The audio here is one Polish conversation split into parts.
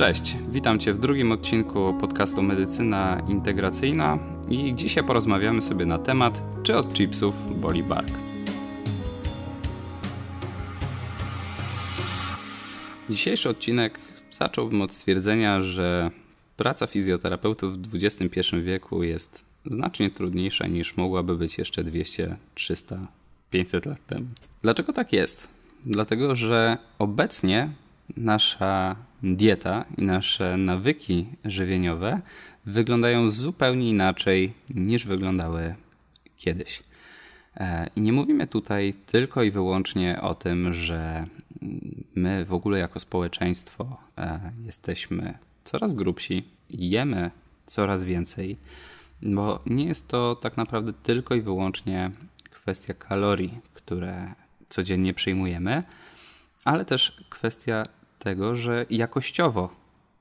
Cześć, witam Cię w drugim odcinku podcastu Medycyna Integracyjna i dzisiaj porozmawiamy sobie na temat, czy od chipsów boli bark. Dzisiejszy odcinek zacząłbym od stwierdzenia, że praca fizjoterapeutów w XXI wieku jest znacznie trudniejsza niż mogłaby być jeszcze 200, 300, 500 lat temu. Dlaczego tak jest? Dlatego, że obecnie nasza dieta i nasze nawyki żywieniowe wyglądają zupełnie inaczej niż wyglądały kiedyś. E, I nie mówimy tutaj tylko i wyłącznie o tym, że my w ogóle jako społeczeństwo e, jesteśmy coraz grubsi, jemy coraz więcej, bo nie jest to tak naprawdę tylko i wyłącznie kwestia kalorii, które codziennie przyjmujemy, ale też kwestia tego, że jakościowo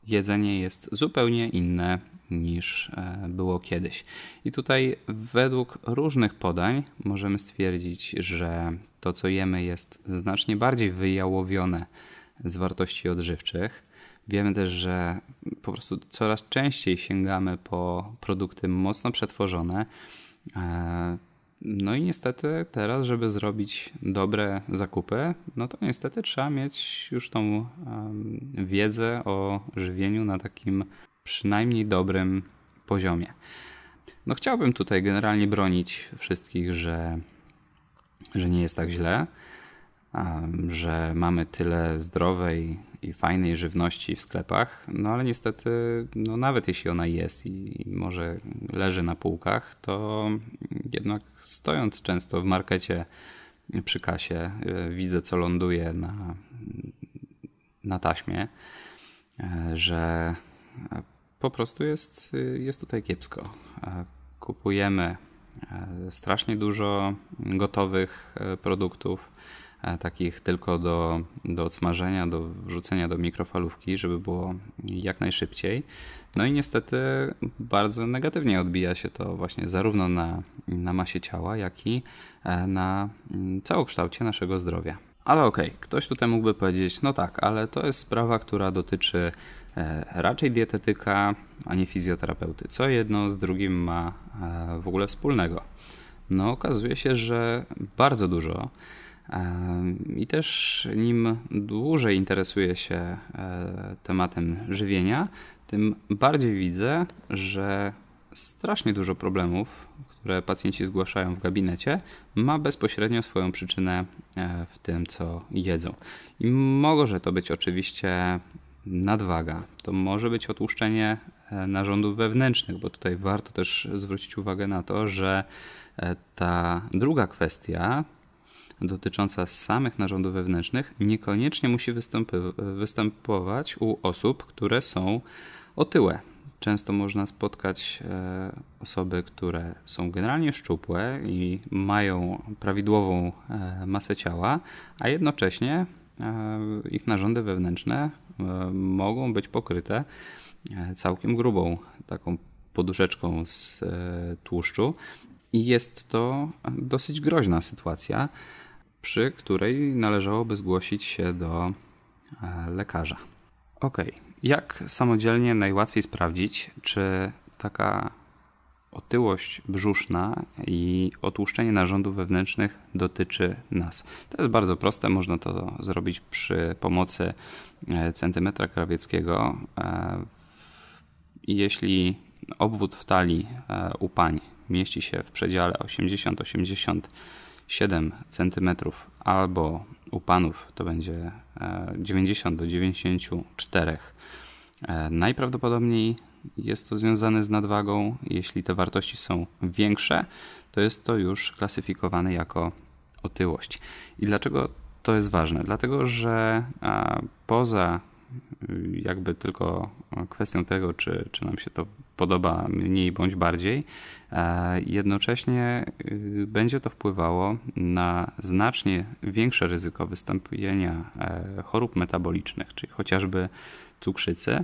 jedzenie jest zupełnie inne niż e, było kiedyś. I tutaj według różnych podań możemy stwierdzić, że to co jemy jest znacznie bardziej wyjałowione z wartości odżywczych. Wiemy też, że po prostu coraz częściej sięgamy po produkty mocno przetworzone. E, no i niestety teraz, żeby zrobić dobre zakupy, no to niestety trzeba mieć już tą wiedzę o żywieniu na takim przynajmniej dobrym poziomie. No chciałbym tutaj generalnie bronić wszystkich, że, że nie jest tak źle, że mamy tyle zdrowej, i fajnej żywności w sklepach, no ale niestety, no nawet jeśli ona jest i, i może leży na półkach, to jednak stojąc często w markecie przy kasie, e, widzę co ląduje na, na taśmie, e, że po prostu jest, jest tutaj kiepsko. E, kupujemy strasznie dużo gotowych produktów E, takich tylko do, do odsmażenia, do wrzucenia do mikrofalówki, żeby było jak najszybciej. No i niestety bardzo negatywnie odbija się to właśnie zarówno na, na masie ciała, jak i e, na mm, całokształcie naszego zdrowia. Ale okej, okay, ktoś tutaj mógłby powiedzieć, no tak, ale to jest sprawa, która dotyczy e, raczej dietetyka, a nie fizjoterapeuty. Co jedno z drugim ma w ogóle wspólnego? No okazuje się, że bardzo dużo. I też im dłużej interesuję się e, tematem żywienia, tym bardziej widzę, że strasznie dużo problemów, które pacjenci zgłaszają w gabinecie, ma bezpośrednio swoją przyczynę e, w tym, co jedzą. I może to być oczywiście nadwaga, to może być otłuszczenie e, narządów wewnętrznych, bo tutaj warto też zwrócić uwagę na to, że ta druga kwestia dotycząca samych narządów wewnętrznych niekoniecznie musi występować u osób, które są otyłe. Często można spotkać e, osoby, które są generalnie szczupłe i mają prawidłową e, masę ciała, a jednocześnie e, ich narządy wewnętrzne mogą być pokryte całkiem grubą taką poduszeczką z tłuszczu. I jest to dosyć groźna sytuacja przy której należałoby zgłosić się do e, lekarza. Ok, jak samodzielnie najłatwiej sprawdzić, czy taka otyłość brzuszna i otłuszczenie narządów wewnętrznych dotyczy nas. To jest bardzo proste, można to zrobić przy pomocy e, centymetra krawieckiego. E, jeśli obwód w talii u pań mieści się w przedziale 80-80 7 cm, albo u panów to będzie 90 e, do 94. E, najprawdopodobniej jest to związane z nadwagą. Jeśli te wartości są większe, to jest to już klasyfikowane jako otyłość. I dlaczego to jest ważne? Dlatego, że e, poza jakby tylko kwestią tego, czy, czy nam się to podoba mniej bądź bardziej. E, jednocześnie y, będzie to wpływało na znacznie większe ryzyko wystąpienia e, chorób metabolicznych, czyli chociażby cukrzycy.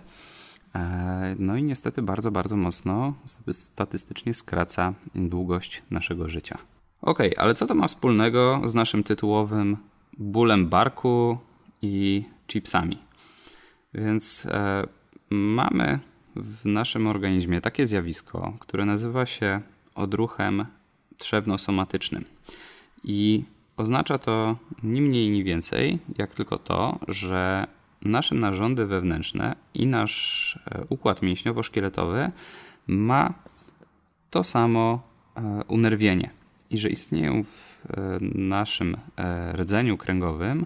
E, no i niestety bardzo, bardzo mocno statystycznie skraca długość naszego życia. Ok, ale co to ma wspólnego z naszym tytułowym bólem barku i chipsami? Więc e, mamy w naszym organizmie takie zjawisko, które nazywa się odruchem trzewno-somatycznym. I oznacza to ni mniej, ni więcej, jak tylko to, że nasze narządy wewnętrzne i nasz e, układ mięśniowo-szkieletowy ma to samo e, unerwienie i że istnieją w e, naszym rdzeniu kręgowym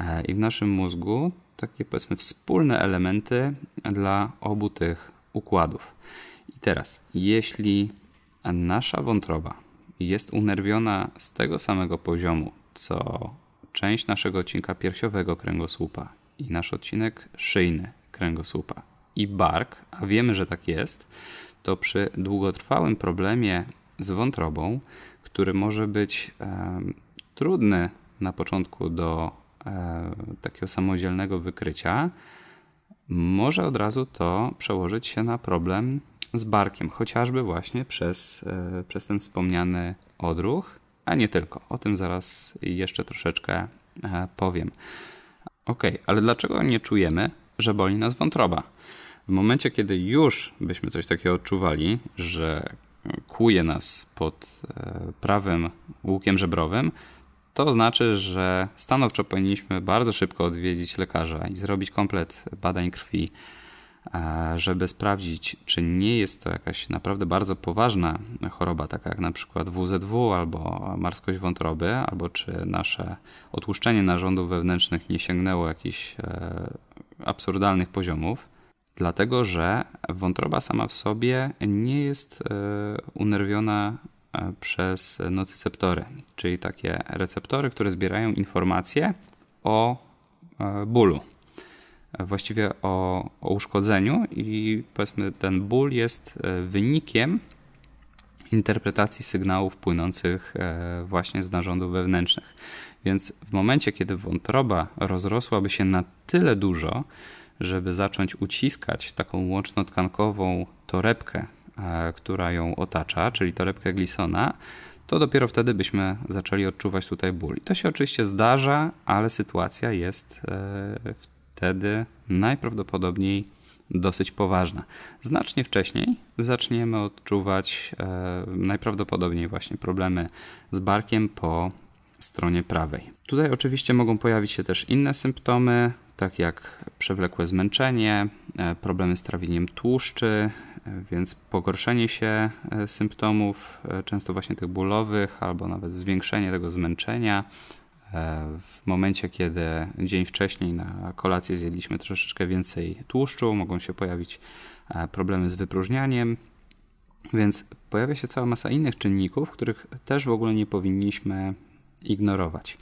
E, I w naszym mózgu takie powiedzmy wspólne elementy dla obu tych układów. I teraz, jeśli nasza wątroba jest unerwiona z tego samego poziomu, co część naszego odcinka piersiowego kręgosłupa i nasz odcinek szyjny kręgosłupa i bark, a wiemy, że tak jest, to przy długotrwałym problemie z wątrobą, który może być e, trudny na początku do E, takiego samodzielnego wykrycia, może od razu to przełożyć się na problem z barkiem, chociażby właśnie przez, e, przez ten wspomniany odruch, a nie tylko. O tym zaraz jeszcze troszeczkę e, powiem. Ok, ale dlaczego nie czujemy, że boli nas wątroba? W momencie, kiedy już byśmy coś takiego odczuwali, że kuje nas pod prawym łukiem żebrowym, to znaczy, że stanowczo powinniśmy bardzo szybko odwiedzić lekarza i zrobić komplet badań krwi, e, żeby sprawdzić, czy nie jest to jakaś naprawdę bardzo poważna choroba, taka jak na przykład WZW albo marskość wątroby, albo czy nasze otłuszczenie narządów wewnętrznych nie sięgnęło jakichś e, absurdalnych poziomów. Dlatego, że wątroba sama w sobie nie jest e, unerwiona E, przez nocyceptory, czyli takie receptory, które zbierają informacje o e, bólu, e, właściwie o, o uszkodzeniu i powiedzmy ten ból jest wynikiem interpretacji sygnałów płynących właśnie z narządów wewnętrznych. Więc w momencie, kiedy wątroba rozrosłaby się na tyle dużo, żeby zacząć uciskać taką łącznotkankową tkankową torebkę, E, która ją otacza, czyli torebkę Glissona, to dopiero wtedy byśmy zaczęli odczuwać tutaj ból. I to się oczywiście zdarza, ale sytuacja jest e, wtedy najprawdopodobniej dosyć poważna. Znacznie wcześniej zaczniemy odczuwać e, najprawdopodobniej właśnie problemy z barkiem po stronie prawej. Tutaj oczywiście mogą pojawić się też inne symptomy, tak jak przewlekłe zmęczenie, problemy z trawieniem tłuszczy, więc pogorszenie się e, symptomów, e, często właśnie tych bólowych, albo nawet zwiększenie tego zmęczenia, e, w momencie, kiedy dzień wcześniej na kolację zjedliśmy troszeczkę więcej tłuszczu, mogą się pojawić problemy z wypróżnianiem, więc pojawia się cała masa innych czynników, których też w ogóle nie powinniśmy ignorować.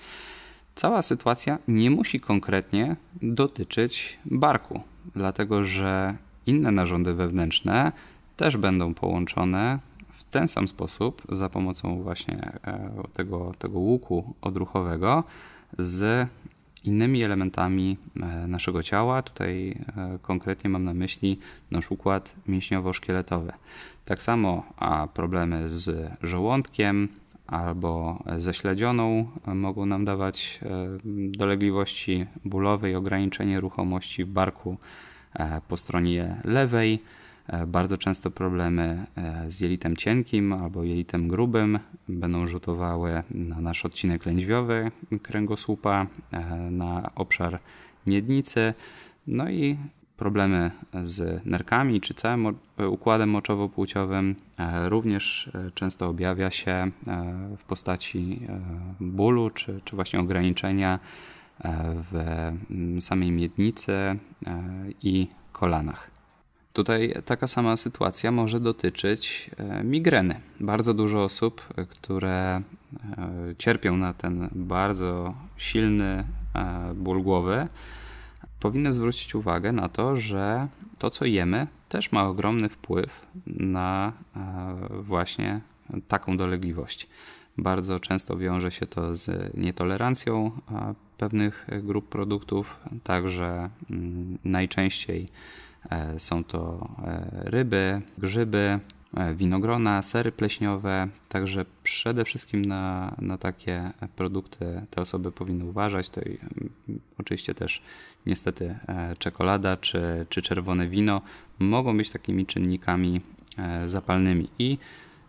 Cała sytuacja nie musi konkretnie dotyczyć barku, dlatego że inne narządy wewnętrzne też będą połączone w ten sam sposób za pomocą właśnie e, tego, tego łuku odruchowego z innymi elementami e, naszego ciała. Tutaj e, konkretnie mam na myśli nasz układ mięśniowo-szkieletowy. Tak samo a problemy z żołądkiem albo ze śledzioną mogą nam dawać dolegliwości bólowe i ograniczenie ruchomości w barku E, po stronie lewej. E, bardzo często problemy e, z jelitem cienkim albo jelitem grubym będą rzutowały na nasz odcinek lędźwiowy kręgosłupa, na obszar miednicy. No i problemy z nerkami czy całym układem moczowo-płciowym również często objawia się w postaci bólu czy, czy właśnie ograniczenia E, w mm, samej miednicy e, i kolanach. Tutaj taka sama sytuacja może dotyczyć e, migreny. Bardzo dużo osób, które cierpią na ten bardzo silny ból głowy, powinny zwrócić uwagę na to, że to, co jemy, też ma ogromny wpływ na właśnie taką dolegliwość. Bardzo często wiąże się to z nietolerancją pewnych e, grup produktów, także mm, najczęściej e, są to e, ryby, grzyby, winogrona, sery pleśniowe. Także przede wszystkim na, na takie produkty te osoby powinny uważać. To i, oczywiście też niestety czekolada czy, czy czerwone wino mogą być takimi czynnikami zapalnymi. I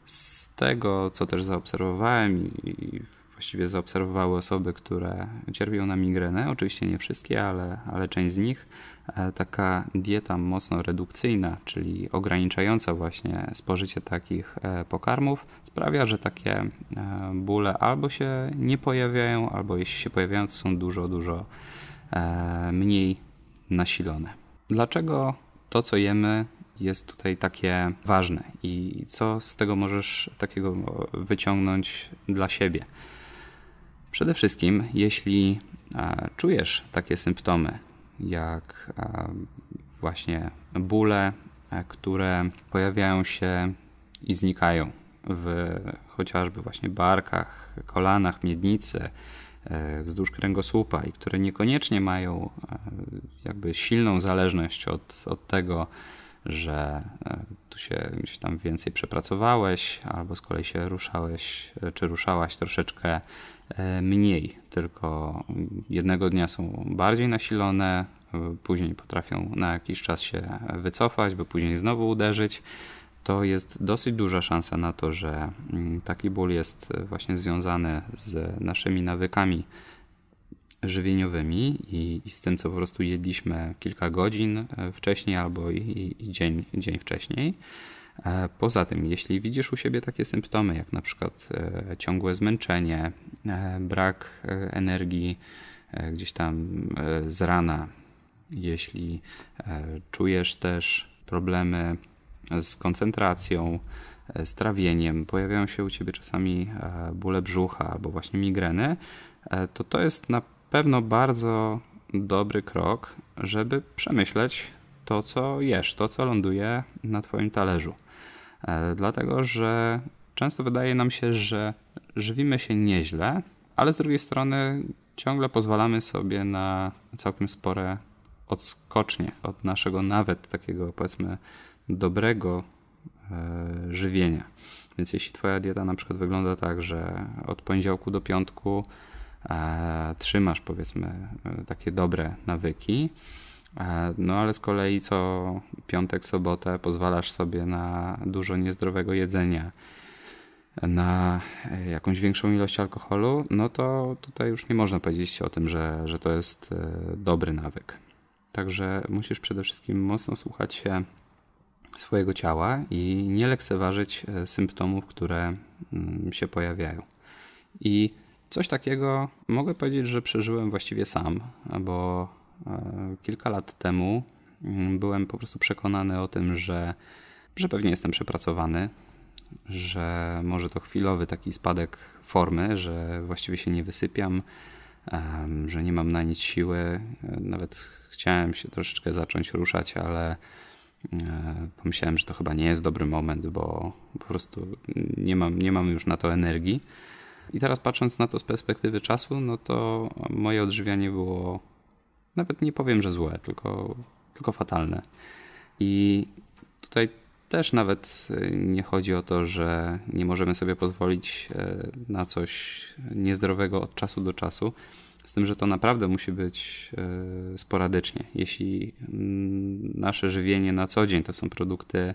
z tego, co też zaobserwowałem i właściwie zaobserwowały osoby, które cierpią na migrenę. Oczywiście nie wszystkie, ale, ale część z nich. E, taka dieta mocno redukcyjna, czyli ograniczająca właśnie spożycie takich e, pokarmów, sprawia, że takie e, bóle albo się nie pojawiają, albo jeśli się pojawiają, to są dużo, dużo mniej nasilone. Dlaczego to, co jemy, jest tutaj takie ważne i co z tego możesz takiego wyciągnąć dla siebie. Przede wszystkim, jeśli e, czujesz takie symptomy, jak e, właśnie bóle, e, które pojawiają się i znikają w chociażby właśnie barkach, kolanach, miednicy, wzdłuż kręgosłupa i które niekoniecznie mają jakby silną zależność od, od tego, że tu się gdzieś tam więcej przepracowałeś, albo z kolei się ruszałeś, czy ruszałaś troszeczkę E, mniej, tylko jednego dnia są bardziej nasilone, e, później potrafią na jakiś czas się wycofać, by później znowu uderzyć. To jest dosyć duża szansa na to, że mm, taki ból jest e, właśnie związany z naszymi nawykami żywieniowymi i, i z tym, co po prostu jedliśmy kilka godzin wcześniej albo i, i dzień, dzień wcześniej. E, poza tym, jeśli widzisz u siebie takie symptomy, jak na przykład e, ciągłe zmęczenie, e, brak energii gdzieś tam z rana, jeśli czujesz też problemy z koncentracją, z trawieniem, pojawiają się u ciebie czasami bóle brzucha albo właśnie migreny, to to jest na pewno bardzo dobry krok, żeby przemyśleć to, co jesz, to, co ląduje na Twoim talerzu. E, dlatego, że często wydaje nam się, że żywimy się nieźle, ale z drugiej strony ciągle pozwalamy sobie na całkiem spore odskocznie od naszego nawet takiego powiedzmy dobrego e, żywienia. Więc jeśli Twoja dieta na przykład wygląda tak, że od poniedziałku do piątku e, trzymasz powiedzmy takie dobre nawyki, E, no ale z kolei co piątek, sobotę pozwalasz sobie na dużo niezdrowego jedzenia, na e, jakąś większą ilość alkoholu, no to tutaj już nie można powiedzieć o tym, że, że to jest e, dobry nawyk. Także musisz przede wszystkim mocno słuchać się swojego ciała i nie lekceważyć symptomów, które mm, się pojawiają. I coś takiego mogę powiedzieć, że przeżyłem właściwie sam, bo E, kilka lat temu mm, byłem po prostu przekonany o tym, że, że pewnie jestem przepracowany, że może to chwilowy taki spadek formy, że właściwie się nie wysypiam, że nie mam na nic siły. E, nawet chciałem się troszeczkę zacząć ruszać, ale e, pomyślałem, że to chyba nie jest dobry moment, bo po prostu nie mam, nie mam już na to energii. I teraz patrząc na to z perspektywy czasu, no to moje odżywianie było nawet nie powiem, że złe, tylko, tylko fatalne. I tutaj też nawet e, nie chodzi o to, że nie możemy sobie pozwolić e, na coś niezdrowego od czasu do czasu, z tym, że to naprawdę musi być e, sporadycznie. Jeśli mm, nasze żywienie na co dzień to są produkty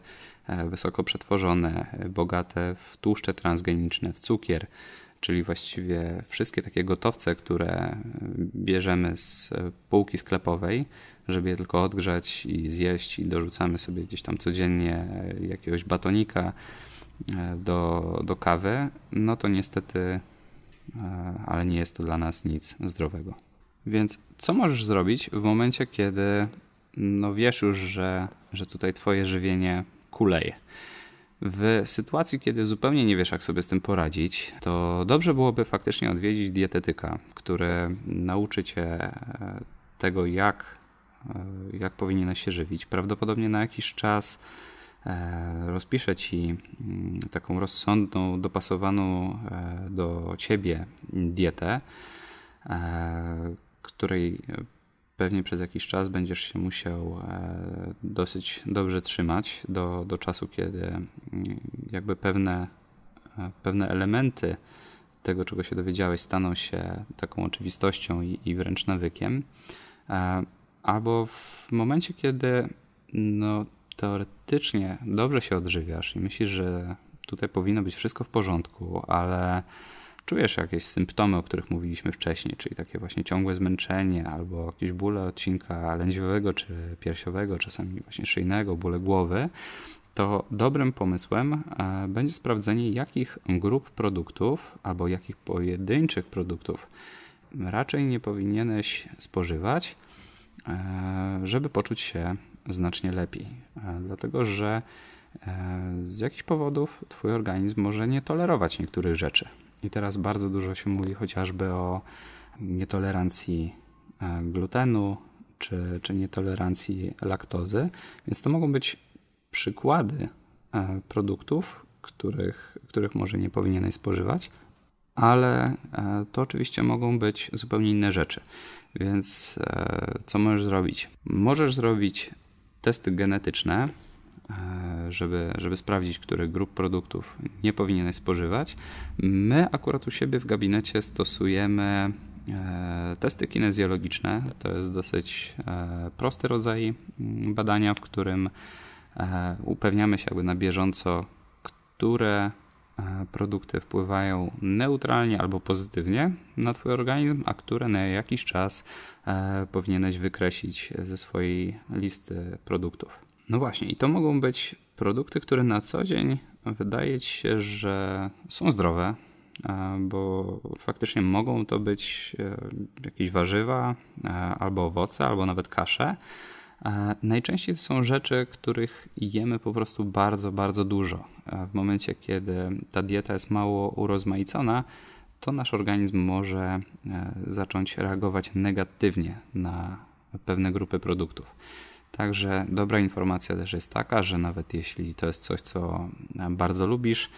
wysoko przetworzone, bogate w tłuszcze transgeniczne, w cukier, czyli właściwie wszystkie takie gotowce, które bierzemy z półki sklepowej, żeby je tylko odgrzać i zjeść i dorzucamy sobie gdzieś tam codziennie jakiegoś batonika e, do, do kawy, no to niestety, e, ale nie jest to dla nas nic zdrowego. Więc co możesz zrobić w momencie, kiedy no wiesz już, że, że tutaj twoje żywienie kuleje? W sytuacji, kiedy zupełnie nie wiesz, jak sobie z tym poradzić, to dobrze byłoby faktycznie odwiedzić dietetyka, który nauczy cię e, tego, jak, e, jak powinieneś się żywić. Prawdopodobnie na jakiś czas e, rozpisze ci mm, taką rozsądną, dopasowaną do ciebie dietę, której pewnie przez jakiś czas będziesz się musiał e, dosyć dobrze trzymać do, do czasu, kiedy mm, jakby pewne, e, pewne elementy tego, czego się dowiedziałeś, staną się taką oczywistością i, i wręcz nawykiem. E, albo w momencie, kiedy no, teoretycznie dobrze się odżywiasz i myślisz, że tutaj powinno być wszystko w porządku, ale czujesz jakieś symptomy, o których mówiliśmy wcześniej, czyli takie właśnie ciągłe zmęczenie albo jakieś bóle odcinka lędźwiowego czy piersiowego, czasami właśnie szyjnego, bóle głowy, to dobrym pomysłem e, będzie sprawdzenie, jakich grup produktów albo jakich pojedynczych produktów raczej nie powinieneś spożywać, e, żeby poczuć się znacznie lepiej. E, dlatego, że z jakichś powodów Twój organizm może nie tolerować niektórych rzeczy. I teraz bardzo dużo się mówi chociażby o nietolerancji e, glutenu czy, czy nietolerancji laktozy, więc to mogą być przykłady e, produktów, których, których może nie powinieneś spożywać, ale e, to oczywiście mogą być zupełnie inne rzeczy. Więc co możesz zrobić? Możesz zrobić testy genetyczne E, żeby, żeby sprawdzić, których grup produktów nie powinieneś spożywać. My akurat u siebie w gabinecie stosujemy e, testy kinezjologiczne. To jest dosyć e, prosty rodzaj mm, badania, w którym upewniamy się jakby na bieżąco, które produkty wpływają neutralnie albo pozytywnie na Twój organizm, a które na jakiś czas powinieneś wykreślić ze swojej listy produktów. No właśnie, i to mogą być produkty, które na co dzień wydaje ci się, że są zdrowe, e, bo faktycznie mogą to być e, jakieś warzywa, e, albo owoce, albo nawet kasze. Najczęściej są rzeczy, których jemy po prostu bardzo, bardzo dużo. W momencie, kiedy ta dieta jest mało urozmaicona, to nasz organizm może zacząć reagować negatywnie na pewne grupy produktów. Także dobra informacja też jest taka, że nawet jeśli to jest coś, co bardzo lubisz,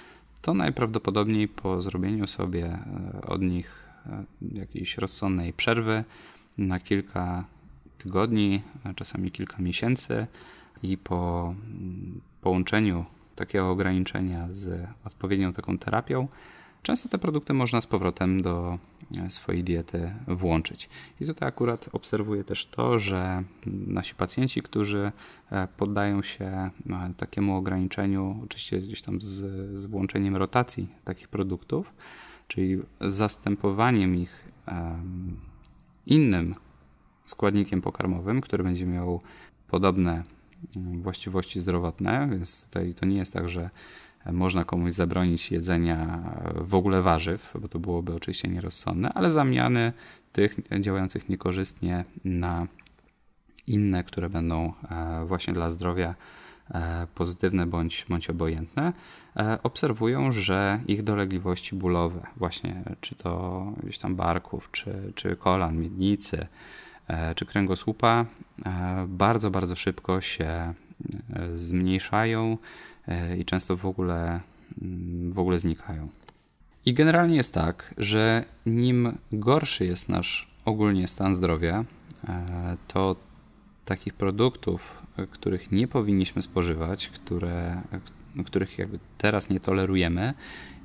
to najprawdopodobniej po zrobieniu sobie e, od nich e, jakiejś rozsądnej przerwy na kilka tygodni, czasami kilka miesięcy i po mm, połączeniu takiego ograniczenia z odpowiednią taką terapią, często te produkty można z powrotem do e, swojej diety włączyć. I tutaj akurat obserwuję też to, że nasi pacjenci, którzy e, poddają się e, takiemu ograniczeniu, oczywiście gdzieś tam z, z włączeniem rotacji takich produktów, czyli zastępowaniem ich innym składnikiem pokarmowym, który będzie miał podobne mm, właściwości zdrowotne, więc tutaj to nie jest tak, że można komuś zabronić jedzenia w ogóle warzyw, bo to byłoby oczywiście nierozsądne, ale zamiany tych działających niekorzystnie na inne, które będą e, właśnie dla zdrowia e, pozytywne bądź, bądź obojętne, e, obserwują, że ich dolegliwości bólowe, właśnie czy to gdzieś tam barków, czy, czy kolan, miednicy, czy kręgosłupa, bardzo, bardzo szybko się zmniejszają E, i często w ogóle, mm, w ogóle znikają. I generalnie jest tak, że nim gorszy jest nasz ogólnie stan zdrowia, e, to takich produktów, e, których nie powinniśmy spożywać, które, których jakby teraz nie tolerujemy,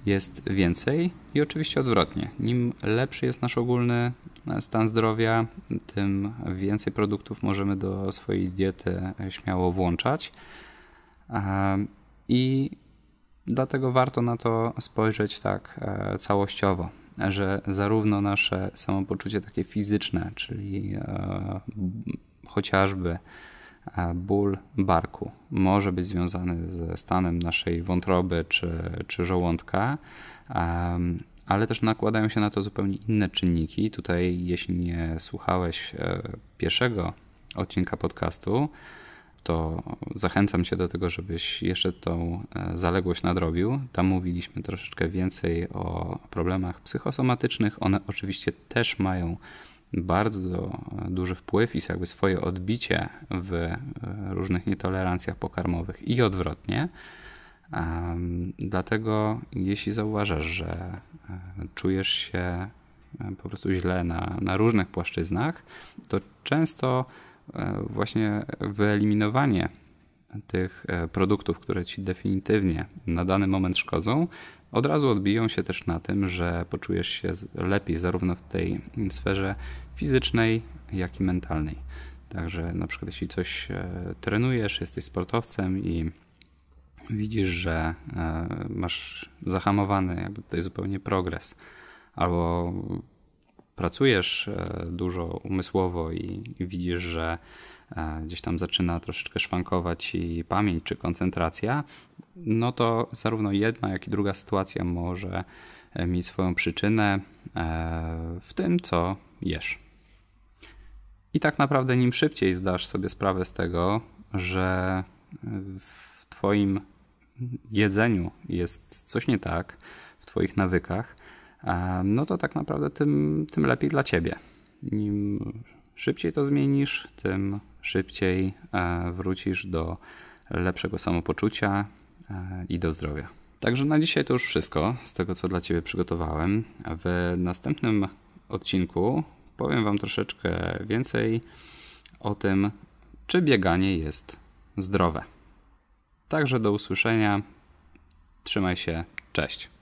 jest więcej i oczywiście odwrotnie. Nim lepszy jest nasz ogólny stan zdrowia, tym więcej produktów możemy do swojej diety śmiało włączać. I dlatego warto na to spojrzeć tak e, całościowo, że zarówno nasze samopoczucie takie fizyczne, czyli e, chociażby e, ból barku może być związany ze stanem naszej wątroby czy, czy żołądka, ale też nakładają się na to zupełnie inne czynniki. Tutaj, jeśli nie słuchałeś pierwszego odcinka podcastu, to zachęcam Cię do tego, żebyś jeszcze tą e, zaległość nadrobił. Tam mówiliśmy troszeczkę więcej o problemach psychosomatycznych. One oczywiście też mają bardzo e, duży wpływ i jakby swoje odbicie w e, różnych nietolerancjach pokarmowych i odwrotnie. Dlatego jeśli zauważasz, że czujesz się po prostu źle na, na różnych płaszczyznach, to często E, właśnie wyeliminowanie tych e, produktów, które ci definitywnie na dany moment szkodzą, od razu odbiją się też na tym, że poczujesz się lepiej zarówno w tej sferze fizycznej, jak i mentalnej. Także na przykład jeśli coś e, trenujesz, jesteś sportowcem i widzisz, że masz zahamowany jakby tutaj zupełnie progres, albo pracujesz e, dużo umysłowo i, widzisz, że e, gdzieś tam zaczyna troszeczkę szwankować i pamięć czy koncentracja, no to zarówno jedna, jak i druga sytuacja może e, mieć swoją przyczynę w tym, co jesz. I tak naprawdę im szybciej zdasz sobie sprawę z tego, że w Twoim jedzeniu jest coś nie tak, w Twoich nawykach, no to tak naprawdę tym, tym lepiej dla ciebie. Im szybciej to zmienisz, tym szybciej e, wrócisz do lepszego samopoczucia e, i do zdrowia. Także na dzisiaj to już wszystko z tego, co dla Ciebie przygotowałem. W następnym odcinku powiem Wam troszeczkę więcej o tym, czy bieganie jest zdrowe. Także do usłyszenia. Trzymaj się. Cześć.